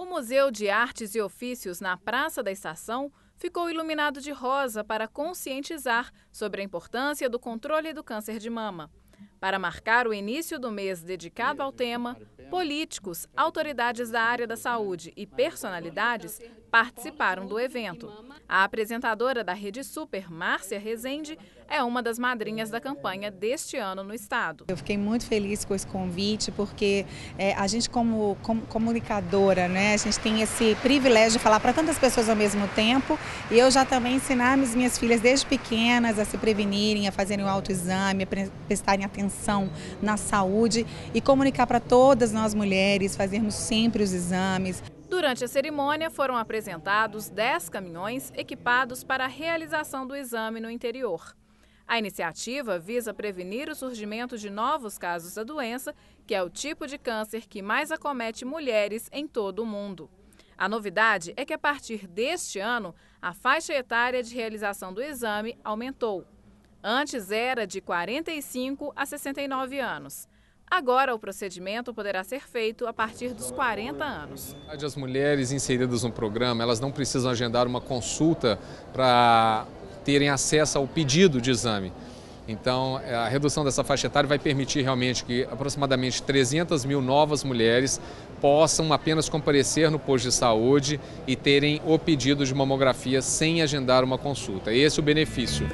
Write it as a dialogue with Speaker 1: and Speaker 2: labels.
Speaker 1: O Museu de Artes e Ofícios na Praça da Estação ficou iluminado de rosa para conscientizar sobre a importância do controle do câncer de mama. Para marcar o início do mês dedicado ao tema, Políticos, autoridades da área da saúde e personalidades participaram do evento. A apresentadora da Rede Super, Márcia Rezende, é uma das madrinhas da campanha deste ano no Estado.
Speaker 2: Eu fiquei muito feliz com esse convite, porque é, a gente como, como, comunicadora, né, a gente tem esse privilégio de falar para tantas pessoas ao mesmo tempo, e eu já também ensinar as minhas filhas desde pequenas a se prevenirem, a fazerem o autoexame, a prestarem atenção na saúde e comunicar para todas nós nós mulheres fazermos sempre os exames.
Speaker 1: Durante a cerimônia, foram apresentados 10 caminhões equipados para a realização do exame no interior. A iniciativa visa prevenir o surgimento de novos casos da doença, que é o tipo de câncer que mais acomete mulheres em todo o mundo. A novidade é que a partir deste ano, a faixa etária de realização do exame aumentou. Antes era de 45 a 69 anos. Agora, o procedimento poderá ser feito a partir dos 40 anos.
Speaker 3: As mulheres inseridas no programa, elas não precisam agendar uma consulta para terem acesso ao pedido de exame. Então, eh, a redução dessa faixa etária vai permitir realmente que aproximadamente 300 mil novas mulheres possam apenas comparecer no posto de saúde e terem o pedido de mamografia sem agendar uma consulta. Esse é o benefício.